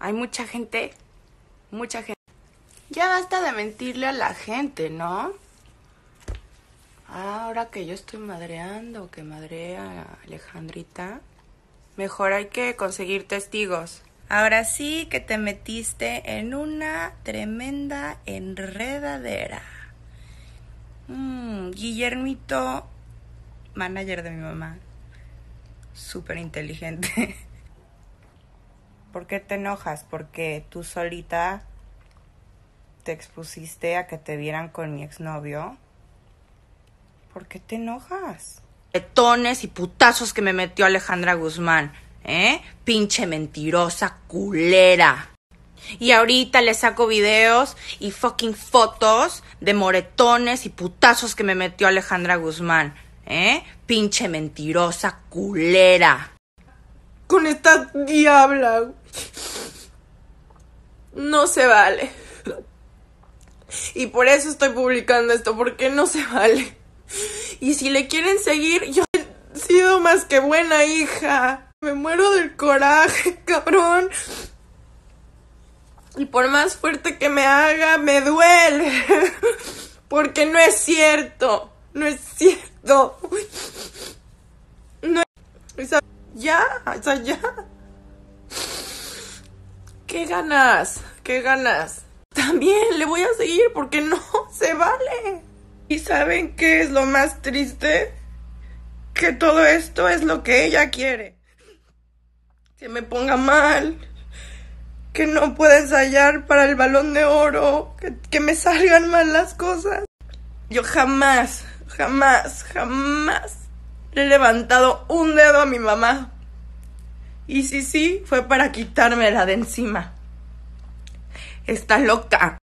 Hay mucha gente, mucha gente. Ya basta de mentirle a la gente, ¿no? Ahora que yo estoy madreando, que a Alejandrita, mejor hay que conseguir testigos. Ahora sí que te metiste en una tremenda enredadera. Mm, Guillermito, manager de mi mamá, súper inteligente. ¿Por qué te enojas? Porque tú solita te expusiste a que te vieran con mi exnovio. ¿Por qué te enojas? Petones y putazos que me metió Alejandra Guzmán, ¿eh? Pinche mentirosa culera. Y ahorita le saco videos y fucking fotos de moretones y putazos que me metió Alejandra Guzmán. ¿Eh? Pinche mentirosa culera. Con esta diabla. No se vale. Y por eso estoy publicando esto, porque no se vale. Y si le quieren seguir, yo he sido más que buena hija. Me muero del coraje, cabrón. Y por más fuerte que me haga, me duele. Porque no es cierto. No es cierto. No es... Ya, o sea, ya. ¿Qué ganas? ¿Qué ganas? También le voy a seguir porque no se vale. ¿Y saben qué es lo más triste? Que todo esto es lo que ella quiere. Que me ponga mal, que no pueda ensayar para el balón de oro, que, que me salgan mal las cosas. Yo jamás, jamás, jamás le he levantado un dedo a mi mamá. Y si sí, fue para quitármela de encima. Está loca.